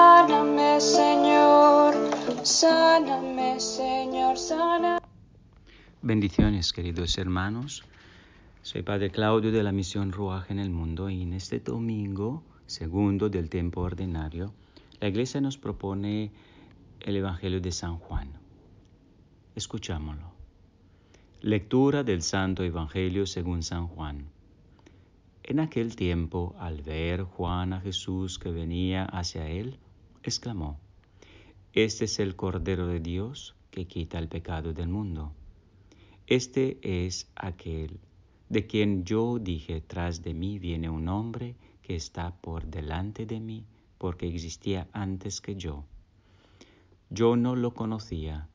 Sáname, Señor, sáname, Señor, sana Bendiciones, queridos hermanos. Soy Padre Claudio de la Misión Ruaje en el Mundo y en este domingo, segundo del tiempo ordinario, la Iglesia nos propone el Evangelio de San Juan. Escuchámoslo. Lectura del Santo Evangelio según San Juan. En aquel tiempo, al ver Juan a Jesús que venía hacia él, exclamó, Este es el Cordero de Dios que quita el pecado del mundo. Este es aquel de quien yo dije, tras de mí viene un hombre que está por delante de mí, porque existía antes que yo. Yo no lo conocía,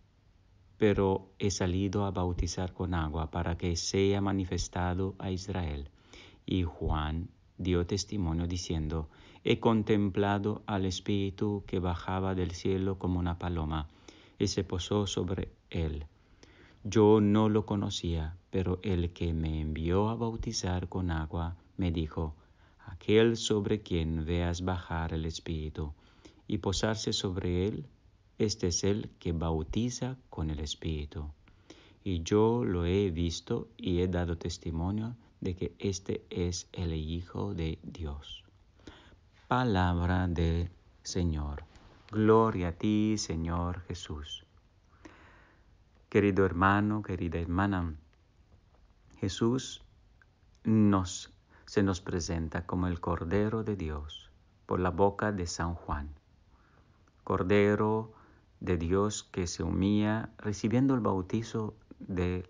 pero he salido a bautizar con agua para que sea manifestado a Israel. Y Juan dio testimonio diciendo, he contemplado al Espíritu que bajaba del cielo como una paloma y se posó sobre él. Yo no lo conocía, pero el que me envió a bautizar con agua me dijo, aquel sobre quien veas bajar el Espíritu y posarse sobre él, este es el que bautiza con el Espíritu. Y yo lo he visto y he dado testimonio de que este es el Hijo de Dios. Palabra del Señor. Gloria a ti, Señor Jesús. Querido hermano, querida hermana, Jesús nos, se nos presenta como el Cordero de Dios por la boca de San Juan. Cordero de Dios que se humilla recibiendo el bautizo de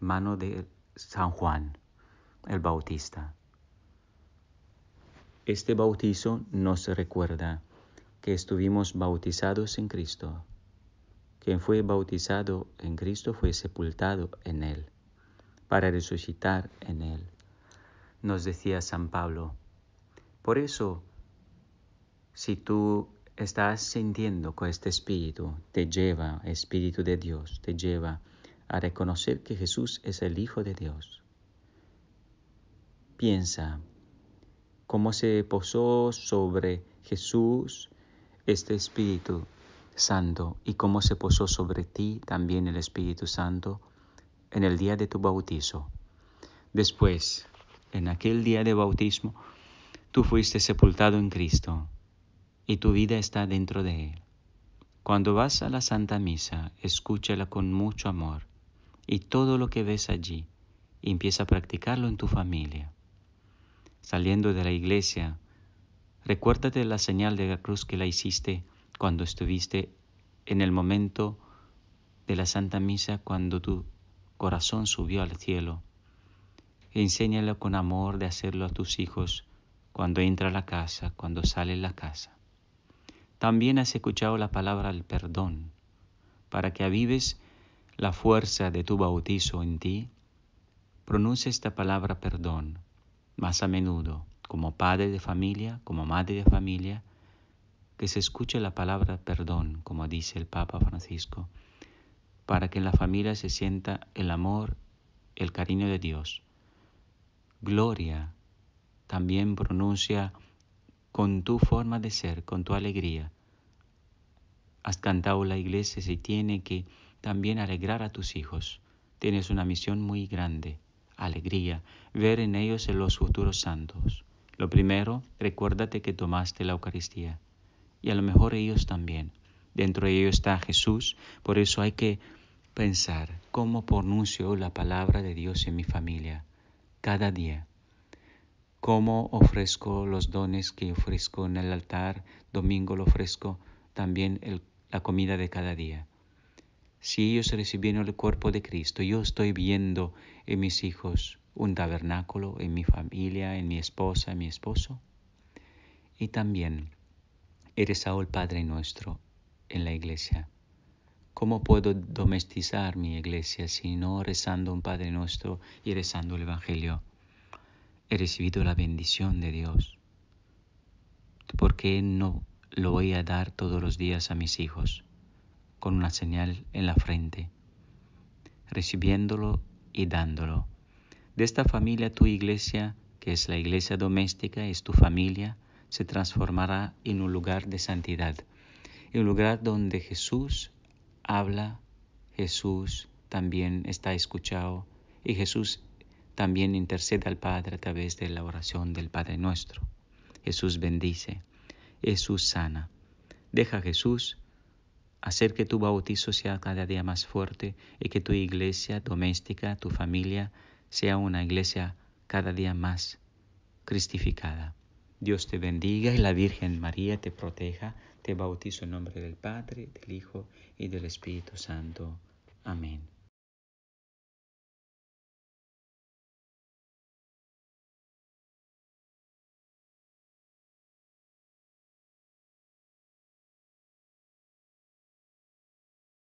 mano de San Juan el Bautista este bautizo nos recuerda que estuvimos bautizados en Cristo. Quien fue bautizado en Cristo fue sepultado en Él, para resucitar en Él, nos decía San Pablo. Por eso, si tú estás sintiendo con este espíritu te lleva, espíritu de Dios, te lleva a reconocer que Jesús es el Hijo de Dios, piensa, cómo se posó sobre Jesús este Espíritu Santo y cómo se posó sobre ti también el Espíritu Santo en el día de tu bautizo. Después, en aquel día de bautismo, tú fuiste sepultado en Cristo y tu vida está dentro de Él. Cuando vas a la Santa Misa, escúchala con mucho amor y todo lo que ves allí, empieza a practicarlo en tu familia saliendo de la iglesia, recuérdate la señal de la cruz que la hiciste cuando estuviste en el momento de la Santa Misa, cuando tu corazón subió al cielo. Enséñalo con amor de hacerlo a tus hijos cuando entra la casa, cuando sale la casa. También has escuchado la palabra del perdón, para que avives la fuerza de tu bautizo en ti. Pronuncia esta palabra perdón más a menudo, como padre de familia, como madre de familia, que se escuche la palabra perdón, como dice el Papa Francisco, para que en la familia se sienta el amor, el cariño de Dios. Gloria también pronuncia con tu forma de ser, con tu alegría. Has cantado la iglesia y tiene que también alegrar a tus hijos. Tienes una misión muy grande alegría ver en ellos en los futuros santos. Lo primero, recuérdate que tomaste la Eucaristía y a lo mejor ellos también. Dentro de ellos está Jesús, por eso hay que pensar cómo pronuncio la palabra de Dios en mi familia cada día, cómo ofrezco los dones que ofrezco en el altar, domingo lo ofrezco también la comida de cada día. Si ellos recibieron el cuerpo de Cristo, yo estoy viendo en mis hijos un tabernáculo, en mi familia, en mi esposa, en mi esposo. Y también he rezado el Padre nuestro en la iglesia. ¿Cómo puedo domestizar mi iglesia si no rezando un Padre nuestro y rezando el Evangelio? He recibido la bendición de Dios. ¿Por qué no lo voy a dar todos los días a mis hijos? con una señal en la frente, recibiéndolo y dándolo. De esta familia tu iglesia, que es la iglesia doméstica, es tu familia, se transformará en un lugar de santidad, en un lugar donde Jesús habla, Jesús también está escuchado y Jesús también intercede al Padre a través de la oración del Padre nuestro. Jesús bendice, Jesús sana. Deja Jesús hacer que tu bautizo sea cada día más fuerte y que tu iglesia doméstica, tu familia, sea una iglesia cada día más cristificada. Dios te bendiga y la Virgen María te proteja. Te bautizo en nombre del Padre, del Hijo y del Espíritu Santo. Amén.